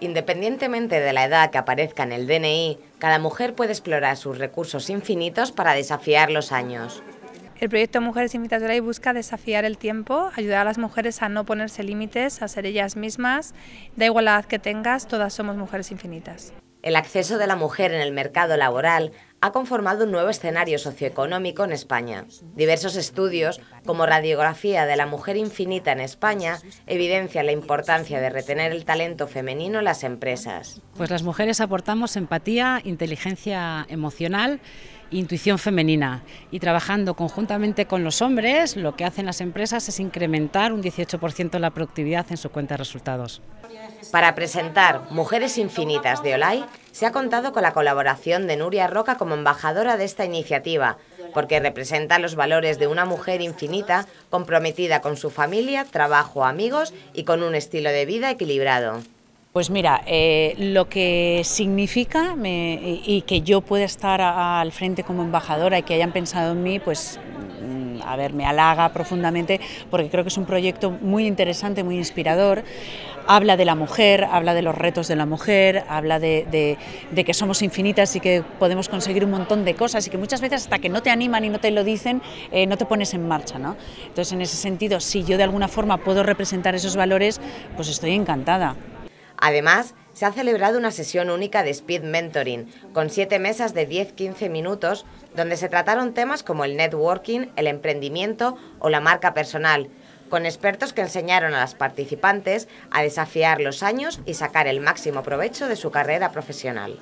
Independientemente de la edad que aparezca en el DNI, cada mujer puede explorar sus recursos infinitos para desafiar los años. El proyecto Mujeres Infinitas de busca desafiar el tiempo, ayudar a las mujeres a no ponerse límites, a ser ellas mismas. Da igual la edad que tengas, todas somos mujeres infinitas. El acceso de la mujer en el mercado laboral ha conformado un nuevo escenario socioeconómico en España. Diversos estudios, como Radiografía de la Mujer Infinita en España, evidencian la importancia de retener el talento femenino en las empresas. Pues las mujeres aportamos empatía, inteligencia emocional intuición femenina. Y trabajando conjuntamente con los hombres, lo que hacen las empresas es incrementar un 18% la productividad en su cuenta de resultados. Para presentar Mujeres Infinitas de Olay, se ha contado con la colaboración de Nuria Roca como embajadora de esta iniciativa, porque representa los valores de una mujer infinita comprometida con su familia, trabajo, amigos y con un estilo de vida equilibrado. Pues mira, eh, lo que significa y que yo pueda estar al frente como embajadora y que hayan pensado en mí, pues mm, a ver, me halaga profundamente porque creo que es un proyecto muy interesante, muy inspirador. Habla de la mujer, habla de los retos de la mujer, habla de, que somos infinitas y que podemos conseguir un montón de cosas y que muchas veces hasta que no te animan y no te lo dicen, eh, no te pones en marcha. ¿no? Entonces, en ese sentido, si yo de alguna forma puedo representar esos valores, pues estoy encantada. Además, se ha celebrado una sesión única de Speed Mentoring, con siete mesas de 10-15 minutos, donde se trataron temas como el networking, el emprendimiento o la marca personal, con expertos que enseñaron a las participantes a desafiar los años y sacar el máximo provecho de su carrera profesional.